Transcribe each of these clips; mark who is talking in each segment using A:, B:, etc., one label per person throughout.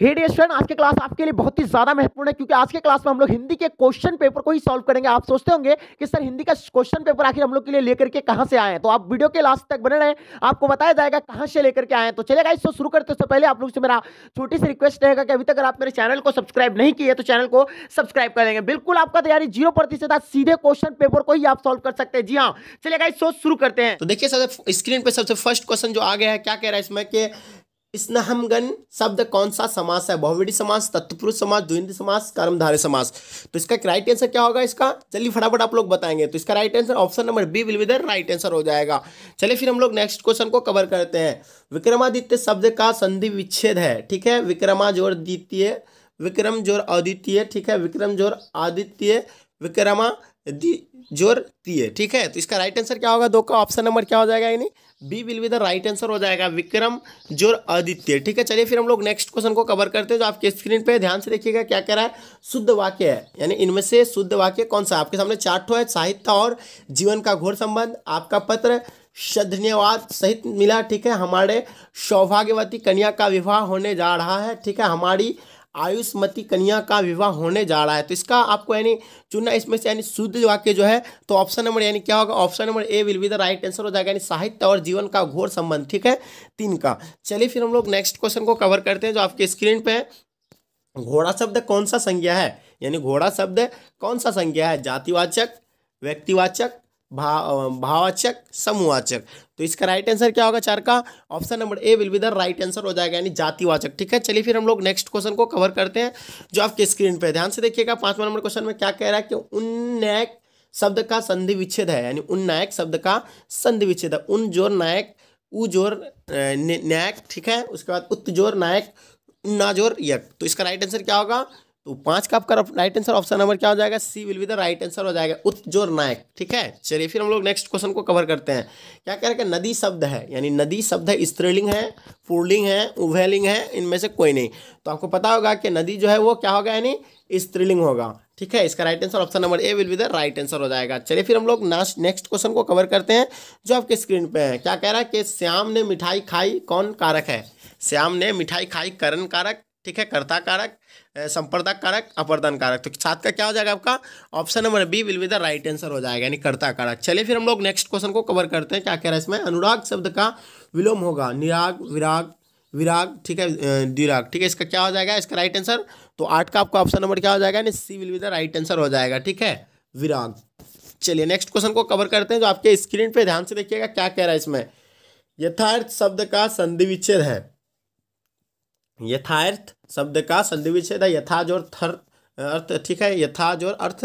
A: हे student आज के class आपके लिए बहुत ही ज़्यादा महत्वपूर्ण है क्योंकि आज के क्लास में हम लोग हिंदी के क्वेश्चन पेपर को ही सॉल्व करेंगे आप सोचते होंगे कि सर हिंदी का क्वेश्चन पेपर आखिर हम लोग के लिए लेकर के कहां से आए हैं तो आप वीडियो के लास्ट तक बने रहे आपको बताया जाएगा कहां से लेकर के आए तो चलेगा इसको तो शुरू करते उससे पहले आप लोग से मेरा छोटी सी रिक्वेस्ट रहेगा कि अभी तक आप मेरे चैनल को सब्सक्राइब नहीं किए तो चैनल को सब्सक्राइब कर लेंगे बिल्कुल आपका तैयारी जीरो प्रतिशत सीधे क्वेश्चन पेपर को ही आप सॉल्व कर सकते हैं जी हाँ चलेगा इस शुरू करते हैं तो देखिए सर स्क्रीन पर सबसे फर्स्ट क्वेश्चन जो आ गया है क्या कह रहा है इसमें स्नहमगन शब्द कौन सा समास है बहुवेडी समास तत्पुरुष समास द्विंद समास कर्मधारय समास तो इसका राइट आंसर क्या होगा इसका चलिए फटाफट आप लोग बताएंगे तो इसका right answer option number B will be the right answer हो जाएगा चलिए फिर हम लोग नेक्स्ट क्वेश्चन को कवर करते हैं विक्रमादित्य शब्द का संधि विच्छेद है ठीक है विक्रमा जोर द्वितीय विक्रम जोर अद्वितीय ठीक है विक्रम जोर आदित्य विक्रमा जोर दिए ठीक है तो इसका राइट आंसर क्या होगा दो का ऑप्शन नंबर क्या हो जाएगा यानी B will be the right answer हो जाएगा विक्रम जोर आदित्य ठीक है चलिए फिर हम लोग नेक्स्ट क्वेश्चन को कवर करते हैं जो आपके स्क्रीन पे ध्यान से देखिएगा क्या कह रहा है शुद्ध वाक्य है यानी इनमें से शुद्ध वाक्य कौन सा आपके सामने चार ठो है साहित्य और जीवन का घोर संबंध आपका पत्र धन्यवाद सहित मिला ठीक है हमारे सौभाग्यवती कन्या का विवाह होने जा रहा है ठीक है हमारी आयुष्मती कन्या का विवाह होने जा रहा है तो इसका आपको यानी चुनना इसमें से यानी शुद्ध वाक्य जो है तो ऑप्शन नंबर यानी क्या होगा option number A will be the right answer हो जाएगा यानी साहित्य और जीवन का घोर संबंध ठीक है तीन का चलिए फिर हम लोग नेक्स्ट क्वेश्चन को कवर करते हैं जो आपके स्क्रीन पे है घोड़ा शब्द कौन सा संज्ञा है यानी घोड़ा शब्द कौन सा संज्ञा है जातिवाचक व्यक्तिवाचक भाव भावाचक समूहवाचक तो इसका राइट आंसर क्या होगा चार का option number A will be the right answer हो जाएगा यानी जातिवाचक ठीक है चलिए फिर हम लोग नेक्स्ट क्वेश्चन को कवर करते हैं जो आपके स्क्रीन पे ध्यान से देखिएगा पांचवा नंबर क्वेश्चन में क्या कह रहा है कि उन्नायक शब्द का संधि विच्छेद है यानी उन्नायक शब्द का संधि विच्छेद है उन जोर नायक जोर नायक ठीक है उसके बाद उत्तजोर नायक उन्ना जोर यक तो इसका राइट आंसर क्या होगा तो पांच का आपका राइट आंसर ऑप्शन नंबर क्या हो जाएगा C will be the right answer हो जाएगा उत्जोर नायक ठीक है चलिए फिर हम लोग नेक्स्ट क्वेश्चन को कवर करते हैं क्या कह रहे हैं नदी शब्द है यानी नदी शब्द है स्त्रीलिंग है पुरलिंग है उभयलिंग है इनमें से कोई नहीं तो आपको पता होगा कि नदी जो है वो क्या होगा यानी स्त्रीलिंग होगा ठीक है इसका right answer option number A will be the right answer हो जाएगा चलिए फिर हम लोग नेक्स्ट क्वेश्चन को कवर करते हैं जो आपके स्क्रीन पे है क्या कह रहा है कि श्याम ने मिठाई खाई कौन कारक है श्याम ने मिठाई खाई करण कारक ठीक है कर्ता कारक संपर्दा कारक अपर्दन कारक तो सात का क्या हो जाएगा आपका option number B will be the right answer हो जाएगा यानी कर्ता कारक चलिए फिर हम लोग नेक्स्ट क्वेश्चन को कवर करते हैं क्या कह रहा है इसमें अनुराग शब्द का विलोम होगा निराग विराग विराग ठीक है दिराग ठीक है इसका क्या हो जाएगा इसका राइट आंसर तो आठ का आपका ऑप्शन नंबर क्या हो जाएगा यानी C will be the right answer हो जाएगा ठीक है विराग चलिए नेक्स्ट क्वेश्चन को कवर करते हैं जो आपके स्क्रीन पर ध्यान से देखिएगा क्या कह रहा है इसमें यथार्थ शब्द का संधि विच्छेद है यथार्थ शब्द का संधि विच्छेद है यथाज थर अर्थ ठीक है यथाजोर अर्थ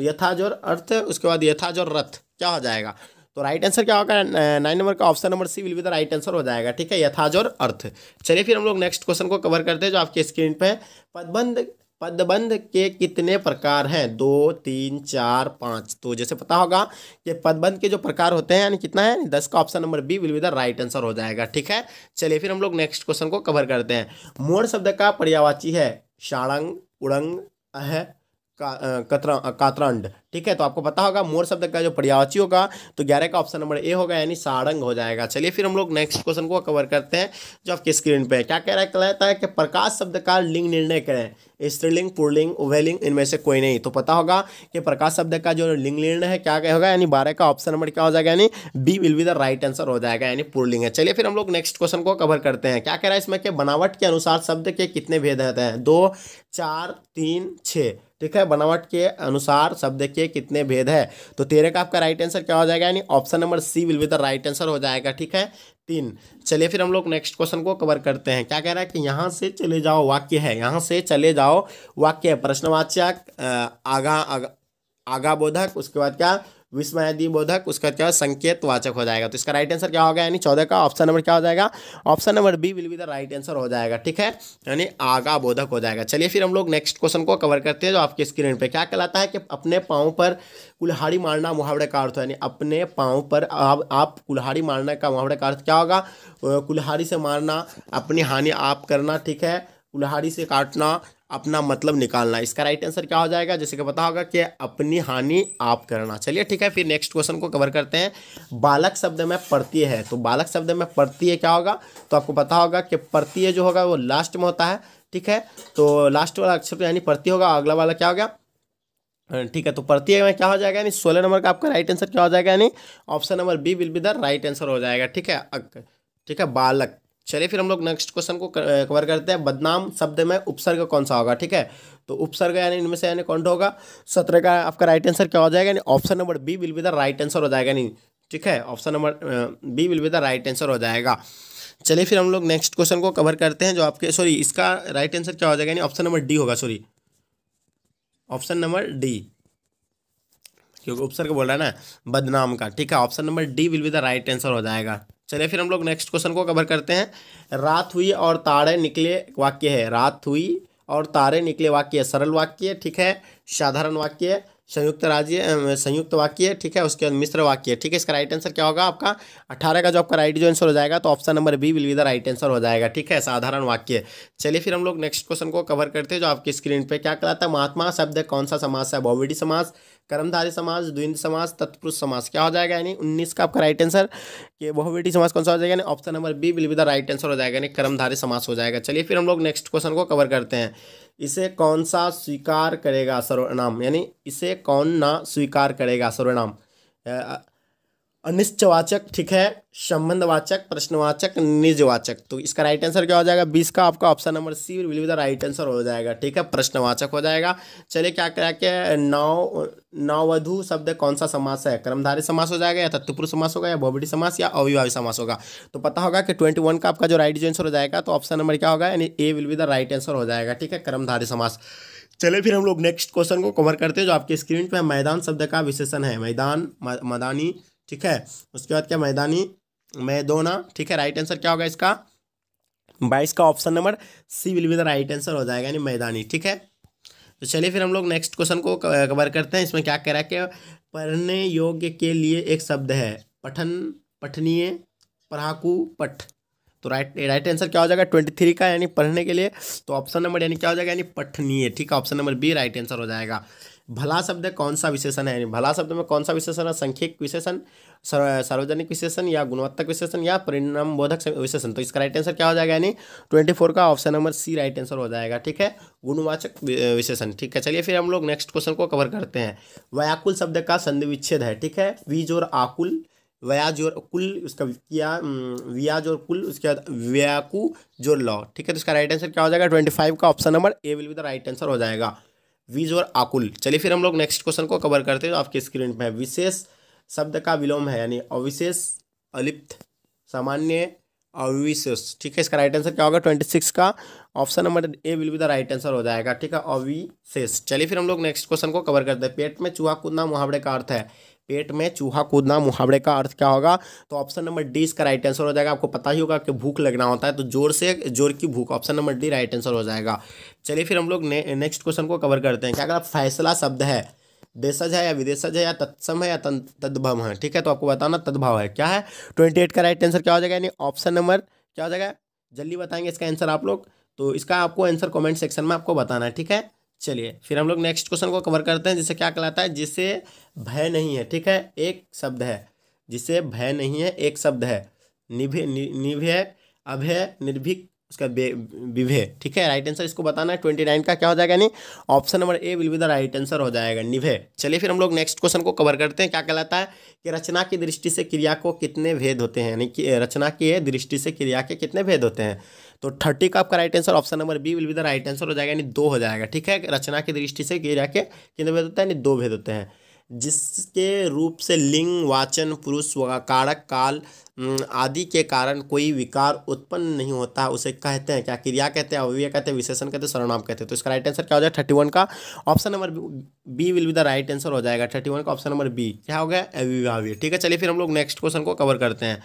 A: यथाजोर अर्थ उसके बाद यथाजोर रथ क्या हो जाएगा तो राइट आंसर क्या होगा नाइन नंबर का option number C will be the right answer हो जाएगा ठीक है यथाज और अर्थ चलिए फिर हम लोग नेक्स्ट क्वेश्चन को कवर करते हैं जो आपके स्क्रीन पे है पदबंध पदबंध के कितने प्रकार हैं दो तीन चार पाँच तो जैसे पता होगा कि पदबंध के जो प्रकार होते हैं यानी कितना है दस का option number B will be the right answer हो जाएगा ठीक है चलिए फिर हम लोग नेक्स्ट क्वेश्चन को कवर करते हैं मोड़ शब्द का पर्यावाची है शाणंग उड़ंग अह कातरा ठीक है तो आपको पता होगा मोर शब्द का जो पर्यावाची होगा तो ग्यारह का ऑप्शन नंबर ए होगा यानी साड़ंग हो जाएगा चलिए फिर हम लोग नेक्स्ट क्वेश्चन को कवर करते हैं जो आपकी स्क्रीन पे क्या कह रहा है कहता है कि प्रकाश शब्द का लिंग निर्णय करें स्त्रीलिंग पुरलिंग उभयलिंग इनमें से कोई नहीं तो पता होगा कि प्रकाश शब्द का जो लिंग निर्णय है क्या क्या होगा यानी बारह का ऑप्शन नंबर क्या हो जाएगा यानी B will be the right answer हो जाएगा यानी पुरलिंग है चलिए फिर हम लोग नेक्स्ट क्वेश्चन को कवर करते हैं क्या कह रहा है इसमें कि बनावट के अनुसार शब्द के कितने भेद रहते हैं दो चार तीन छः ठीक है बनावट के अनुसार शब्द के कितने भेद है तो तेरह का आपका राइट आंसर क्या हो जाएगा यानी option number C will be the right answer हो जाएगा ठीक है तीन चलिए फिर हम लोग नेक्स्ट क्वेश्चन को कवर करते हैं क्या कह रहा है कि यहाँ से चले जाओ वाक्य है यहाँ से चले जाओ वाक्य है प्रश्नवाचक आगा आगा बोधक उसके बाद क्या बोधक उसका क्या संकेत वाचक हो जाएगा तो इसका राइट आंसर क्या होगा यानी चौदह का ऑप्शन नंबर क्या हो जाएगा option number B will be the right answer हो जाएगा ठीक है यानी आगा बोधक हो जाएगा चलिए फिर हम लोग नेक्स्ट क्वेश्चन को कवर करते हैं जो आपके स्क्रीन पर क्या कहलाता है कि अपने पाँव पर कुल्हाड़ी मारना मुहावरे का अर्थ यानी अपने पाँव पर आप, आप कुल्हाड़ी मारने का मुहावरे का अर्थ क्या होगा कुल्हाड़ी से मारना अपनी हानि आप करना ठीक है कुल्हाड़ी से काटना अपना मतलब निकालना इसका राइट आंसर क्या हो जाएगा जैसे कि पता होगा कि अपनी हानि आप करना चलिए ठीक है फिर नेक्स्ट क्वेश्चन को कवर करते हैं बालक शब्द में प्रत्यय है तो बालक शब्द में प्रत्यय क्या होगा तो आपको पता होगा कि प्रत्यय जो होगा वो लास्ट में होता है ठीक है तो लास्ट वाला अक्षर तो यानी प्रत्यय होगा अगला वाला क्या हो गया ठीक है तो प्रत्यय में क्या हो जाएगा यानी सोलह नंबर का आपका राइट आंसर क्या हो जाएगा यानी option number B will be the right answer हो जाएगा ठीक है ठीक है बालक चलिए फिर हम लोग नेक्स्ट क्वेश्चन को कवर करते हैं बदनाम शब्द में उपसर्ग कौन सा होगा ठीक है तो उपसर्ग यानी इनमें से यानी कौन होगा सत्रह का आपका राइट आंसर क्या हो जाएगा यानी option number B will be the right answer हो जाएगा नहीं ठीक है option number B will be the right answer हो जाएगा चलिए फिर हम लोग नेक्स्ट क्वेश्चन को कवर करते हैं जो आपके सॉरी इसका राइट आंसर क्या हो जाएगा यानी ऑप्शन नंबर डी होगा सॉरी ऑप्शन नंबर डी क्योंकि उपसर्ग बोल रहा है ना बदनाम का ठीक है option number D will be the right answer हो जाएगा चलिए फिर हम लोग नेक्स्ट क्वेश्चन को कवर करते हैं रात हुई और तारे निकले वाक्य है रात हुई और तारे निकले वाक्य है सरल वाक्य है ठीक है साधारण वाक्य है संयुक्त राज्य संयुक्त वाक्य है ठीक है उसके बाद मिश्र वाक्य है ठीक है इसका राइट आंसर क्या होगा आपका अठारह का जो आपका राइट जो आंसर हो जाएगा तो option number B will be the right answer हो जाएगा ठीक है साधारण वाक्य चलिए फिर हम लोग नेक्स्ट क्वेश्चन को कवर करते हैं जो आपकी स्क्रीन पर क्या कहलाता है महात्मा शब्द कौन सा समास है बॉविडी समास कर्मधारी समाज द्विंद समाज तत्पुरुष समाज क्या हो जाएगा यानी उन्नीस का आपका राइट आंसर कि बहुविटी समाज कौन सा हो जाएगा यानी option number B will be the right answer हो जाएगा यानी कर्मधारी समाज हो जाएगा चलिए फिर हम लोग नेक्स्ट क्वेश्चन को कवर करते हैं इसे कौन सा स्वीकार करेगा सर्वनाम यानी इसे कौन ना स्वीकार करेगा सर्वनाम अनिश्चवाचक ठीक है संबंधवाचक प्रश्नवाचक निजवाचक तो इसका राइट आंसर क्या हो जाएगा बीस का आपका option number C will be the right answer हो जाएगा ठीक है प्रश्नवाचक हो जाएगा चलिए क्या क्या के नौ नौवधु शब्द कौन सा समास है कर्मधारी समास हो जाएगा या तत्पुरुष समास होगा या भोबडी समास या अविभावी समास होगा तो पता होगा कि ट्वेंटी वन का आपका जो राइट आंसर हो जाएगा तो ऑप्शन नंबर क्या होगा यानी A will be the right answer हो जाएगा ठीक है कर्मधारी समास चले फिर हम लोग नेक्स्ट क्वेश्चन को कवर करते हैं जो आपके स्क्रीन पे मैदान शब्द का विशेषण है मैदान मदानी ठीक है उसके बाद क्या मैदानी मैदोना ठीक है राइट आंसर क्या होगा इसका बाईस का option number C will be the right answer हो जाएगा यानी मैदानी ठीक है तो चलिए फिर हम लोग नेक्स्ट क्वेश्चन को कवर करते हैं इसमें क्या कह रहा है कि पढ़ने योग्य के लिए एक शब्द है पठन पठनीय पढ़ाकू पठ तो राइट राइट आंसर क्या हो जाएगा ट्वेंटी थ्री का यानी पढ़ने के लिए तो ऑप्शन नंबर यानी क्या हो जाएगा यानी पठनीय ठीक है option number B right answer हो जाएगा भला शब्द कौन सा विशेषण है भला शब्द में कौन सा विशेषण है संख्यिक विशेषण सार्वजनिक विशेषण या गुणवत्ता विशेषण या परिणाम बोधक विशेषण तो इसका राइट आंसर क्या हो जाएगा यानी ट्वेंटी फोर का option number C right answer हो जाएगा ठीक है गुणवाचक विशेषण ठीक है चलिए फिर हम लोग नेक्स्ट क्वेश्चन को कवर करते हैं व्याकुल शब्द का संधि विच्छेद है ठीक है वीज और आकुल व्याज और कुल उसका किया व्याज और कुल उसके बाद व्याकु जोर लॉ ठीक है तो इसका राइट आंसर क्या हो जाएगा ट्वेंटी फाइव का option number A will be the right answer हो जाएगा विज और आकुल चलिए फिर हम लोग नेक्स्ट क्वेश्चन को कवर करते हैं आपके स्क्रीन पर विशेष शब्द का विलोम है यानी अविशेष अलिप्त सामान्य ओविसस ठीक है इसका राइट आंसर क्या होगा ट्वेंटी सिक्स का option number A will be the right answer हो जाएगा ठीक है ओविसेस चलिए फिर हम लोग नेक्स्ट क्वेश्चन को कवर करते हैं पेट में चूहा कूदना मुहावरे का अर्थ है पेट में चूहा कूदना मुहावरे का अर्थ क्या होगा तो ऑप्शन नंबर डी इसका राइट आंसर हो जाएगा आपको पता ही होगा कि भूख लगना होता है तो जोर से जोर की भूख option number D right answer हो जाएगा चलिए फिर हम लोग ने, नेक्स्ट क्वेश्चन को कवर करते हैं क्या अगर फैसला शब्द है देशज है या विदेशज है या तत्सम है या तद्भव है ठीक है तो आपको बताना तद्भव है क्या है ट्वेंटी एट का राइट आंसर क्या हो जाएगा यानी ऑप्शन नंबर क्या हो जाएगा जल्दी बताएंगे इसका आंसर आप लोग तो इसका आपको आंसर कमेंट सेक्शन में आपको बताना है ठीक है चलिए फिर हम लोग नेक्स्ट क्वेश्चन को कवर करते हैं जिसे क्या कहलाता है जिसे भय नहीं है ठीक है एक शब्द है जिसे भय नहीं है एक शब्द है निभ नि, निभय अभय निर्भीक उसका विभे ठीक है राइट आंसर इसको बताना है ट्वेंटी नाइन का क्या हो जाएगा यानी option number A will be the right answer हो जाएगा निभे चलिए फिर हम लोग नेक्स्ट क्वेश्चन को कवर करते हैं क्या कहलाता है कि रचना की दृष्टि से क्रिया को कितने भेद होते हैं यानी कि रचना की दृष्टि से क्रिया के कितने भेद होते हैं तो थर्टी का आपका right answer option number B will be the right answer हो जाएगा यानी दो हो जाएगा ठीक है रचना की दृष्टि से क्रिया के कितने भेद होते हैं यानी दो भेद होते हैं जिसके रूप से लिंग वाचन पुरुष व कारक काल आदि के कारण कोई विकार उत्पन्न नहीं होता उसे कहते हैं क्या क्रिया कहते हैं अव्यय कहते हैं विशेषण कहते हैं सर्वनाम कहते हैं तो इसका राइट आंसर क्या हो जाएगा थर्टी वन का option number B will be the right answer हो जाएगा थर्टी वन का ऑप्शन नंबर बी क्या हो गया अविभाव्य ठीक है चलिए फिर हम लोग नेक्स्ट क्वेश्चन को कवर करते हैं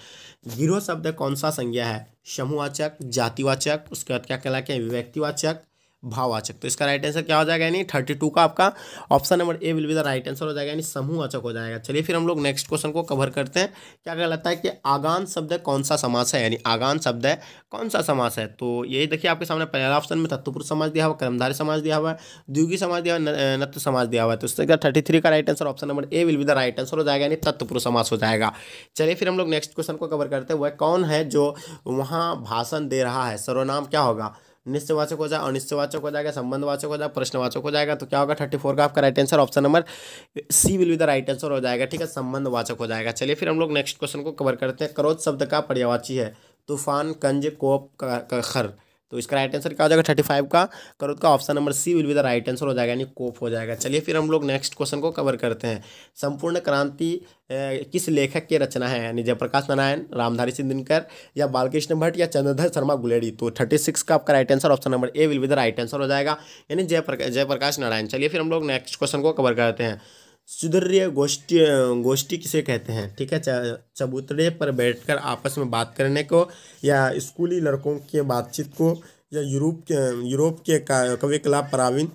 A: गिरोह शब्द कौन सा संज्ञा है समूहवाचक जातिवाचक उसके बाद क्या कहलाके हैं व्यक्तिवाचक भाववाचक तो इसका राइट आंसर क्या हो जाएगा यानी थर्टी टू का आपका option number A will be the right answer हो जाएगा यानी समूहवाचक हो जाएगा चलिए फिर हम लोग नेक्स्ट क्वेश्चन को कवर करते हैं क्या कहलाता है कि आगान शब्द कौन सा समास है यानी आगान शब्द है कौन सा समास है तो यही देखिए आपके सामने पहला ऑप्शन में तत्वपुरुष समाज दिया हुआ कर्मधारी समाज दिया हुआ है द्विगी समाज दिया हुआ नत्व समाज दिया हुआ है तो उसका थर्टी थ्री का right answer option number A will be the right answer हो जाएगा यानी तत्वपुरुष समास हो जाएगा चलिए फिर हम लोग नेक्स्ट क्वेश्चन को कवर करते हैं वह कौन है जो वहाँ भाषण दे रहा है सर्वनाम क्या होगा निश्चयवाचक हो जाए अनिश्चयवाचक हो जाएगा संबंधवाचक हो जाए प्रश्नवाचक हो जाएगा तो क्या होगा थर्टी फोर का आपका right answer option number C will be the right answer हो जाएगा ठीक है संबंधवाचक हो जाएगा चलिए फिर हम लोग नेक्स्ट क्वेश्चन को कवर करते हैं क्रोध शब्द का पर्यावाची है तूफान कंज कोप खर तो इसका राइट आंसर क्या हो जाएगा थर्टी फाइव का करो का option number C will be the right answer हो जाएगा यानी कोप हो जाएगा चलिए फिर हम लोग नेक्स्ट क्वेश्चन को कवर करते हैं संपूर्ण क्रांति किस लेखक की रचना है यानी जयप्रकाश नारायण रामधारी सिंह दिनकर या बालकृष्ण भट्ट या चंद्रधर शर्मा गुलेड़ी तो थर्टी सिक्स का आपका right answer option number A will be the right answer हो जाएगा यानी जयप्रकाश जयप्रकाश नारायण चलिए फिर हम लोग नेक्स्ट क्वेश्चन को कवर करते हैं सुधर्य गोष्ठी गोष्ठी किसे कहते हैं ठीक है चबूतरे पर बैठकर आपस में बात करने को या स्कूली लड़कों के बातचीत को या यूरोप के यूरोप के कविकला प्रावीण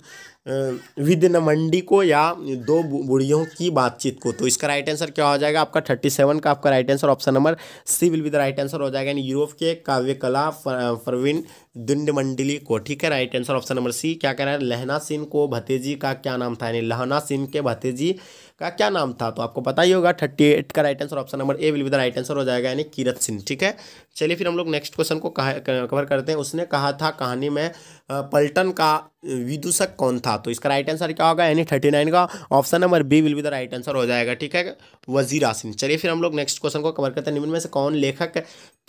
A: विद मंडी को या दो बुढ़ियों की बातचीत को तो इसका राइट आंसर क्या हो जाएगा आपका थर्टी सेवन का आपका right answer option number C will be the right answer हो जाएगा यानी यूरोप के कला प्रवीण दुंड मंडली को ठीक है right answer option number C क्या कह रहा है लहना सिंह को भतेजी का क्या नाम था यानी लहना सिंह के भतेजी का क्या नाम था तो आपको पता ही होगा थर्टी एट का right answer option number A will be the right answer हो जाएगा यानी कीरत सिंह ठीक है चलिए फिर हम लोग नेक्स्ट क्वेश्चन को कवर करते हैं उसने कहा था कहानी में पल्टन का विदूषक कौन था तो इसका राइट आंसर क्या होगा यानी थर्टी नाइन का option number B will be the right answer हो जाएगा ठीक है वजीर आसिन चलिए फिर हम लोग नेक्स्ट क्वेश्चन को कवर करते हैं निम्न में से कौन लेखक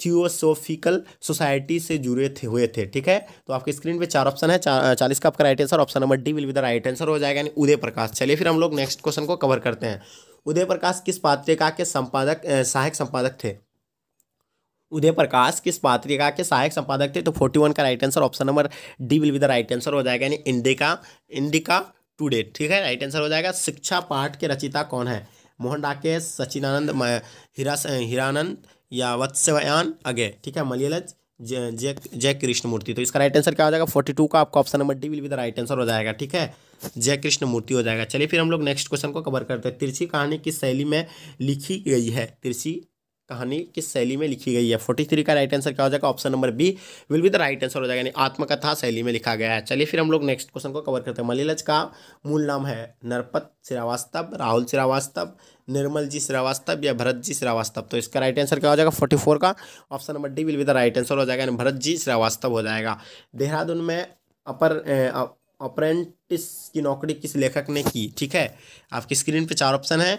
A: थियोसोफिकल सोसाइटी से जुड़े थे हुए थे ठीक है तो आपके स्क्रीन पे चार ऑप्शन है चा, चालीस का आपका right answer option number D will be the right answer हो जाएगा यानी उदय प्रकाश चलिए फिर हम लोग नेक्स्ट क्वेश्चन को कवर करते हैं उदय प्रकाश किस पात्रिका के संपादक सहायक संपादक थे उदय प्रकाश किस पात्रिका के सहायक संपादक थे तो फोर्टी वन का right answer option number D will be the right answer हो जाएगा यानी इंडिका इंडिका टूडे ठीक है राइट आंसर हो जाएगा शिक्षा पाठ के रचिता कौन है मोहन डाकेश सचिनानंद हिरानंद या वत्स्यन अगे ठीक है मलियलज जय जय जय कृष्ण मूर्ति तो इसका राइट आंसर क्या हो जाएगा फोर्टी टू का आपका option number D will be the right answer हो जाएगा ठीक है जय कृष्ण मूर्ति हो जाएगा चलिए फिर हम लोग नेक्स्ट क्वेश्चन को कवर करते हैं तिरछी कहानी किस शैली में लिखी गई है तिरछी कहानी किस शैली में लिखी गई है फोर्टी थ्री का राइट आंसर क्या हो जाएगा option number B will be the right answer हो जाएगा यानी आत्मकथा शैली में लिखा गया है चलिए फिर हम लोग नेक्स्ट क्वेश्चन को कवर करते हैं मलिलज का मूल नाम है नरपत श्रीवास्तव राहुल श्रीवास्तव निर्मल जी श्रीवास्तव या भरत जी श्रीवास्तव तो इसका राइट आंसर क्या हो जाएगा फोर्टी फोर का option number D will be the right answer हो जाएगा भरत जी श्रीवास्तव हो जाएगा देहरादून में अपर अप्रेंटिस की नौकरी किस लेखक ने की ठीक है आपकी स्क्रीन पे चार ऑप्शन है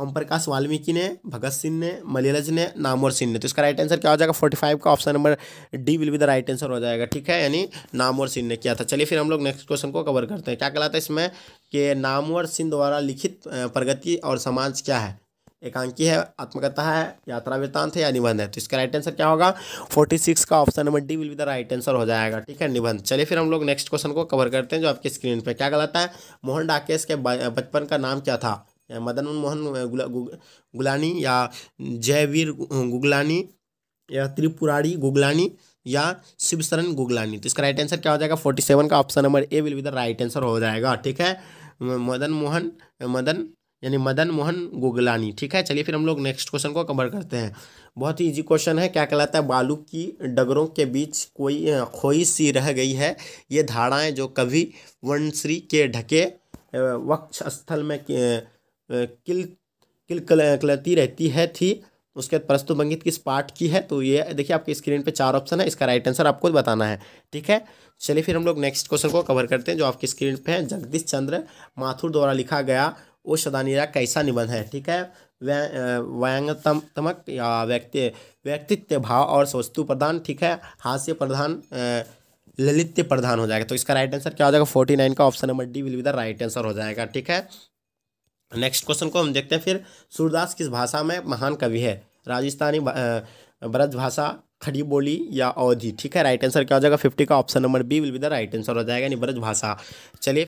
A: ओम प्रकाश वाल्मीकि ने भगत सिंह ने मलियालज ने नामवर सिंह ने तो इसका राइट आंसर क्या हो जाएगा फोर्टी फाइव का option number D will be the right answer हो जाएगा ठीक है यानी नामवर सिंह ने किया था चलिए फिर हम लोग नेक्स्ट क्वेश्चन को कवर करते हैं क्या कहलाता है इसमें कि नामवर सिंह द्वारा लिखित प्रगति और समाज क्या है एकांकी है आत्मकथा है यात्रा वृतांत है या निबंध है तो इसका राइट आंसर क्या होगा फोर्टी सिक्स का option number D will be the right answer हो जाएगा ठीक है निबंध चलिए फिर हम लोग नेक्स्ट क्वेश्चन को कवर करते हैं जो आपके स्क्रीन पर क्या कहलाता है मोहन डाकेश के बचपन का नाम क्या था मदन मोहन गुगलानी या जयवीर गुगलानी या त्रिपुरारी गुगलानी या शिवशरण गुगलानी तो इसका राइट आंसर क्या हो जाएगा फोर्टी सेवन का option number A will be the right answer हो जाएगा ठीक है मदन मोहन मदन यानी मदन मोहन गुगलानी ठीक है चलिए फिर हम लोग नेक्स्ट क्वेश्चन को कवर करते हैं बहुत ही इजी क्वेश्चन है क्या कहलाता है बालू की डगरों के बीच कोई खोई सी रह गई है ये धाराएं जो कभी वनश्री के ढके वक्ष स्थल में किल किल कलती रहती है थी उसके बाद प्रस्तुत भंगित किस पार्ट की है तो ये देखिए आपके स्क्रीन पे चार ऑप्शन है इसका राइट आंसर आपको बताना है ठीक है चलिए फिर हम लोग नेक्स्ट क्वेश्चन को कवर करते हैं जो आपकी स्क्रीन पे है जगदीश चंद्र माथुर द्वारा लिखा गया ओ सदानीरा कैसा निबंध है ठीक है व्यंगतमक या व्यक्ति व्यक्तित्व भाव और स्वस्तु प्रधान ठीक है हास्य प्रधान ललित्य प्रधान हो जाएगा तो इसका राइट आंसर क्या हो जाएगा फोर्टी नाइन का option number D will with right answer हो जाएगा ठीक है नेक्स्ट क्वेश्चन को हम देखते हैं फिर सूरदास किस भाषा में महान कवि है राजस्थानी ब्रज भाषा खड़ी बोली या अवधि ठीक है राइट आंसर क्या हो जाएगा फिफ्टी का option number B will be the right answer हो जाएगा यानी ब्रज भाषा चलिए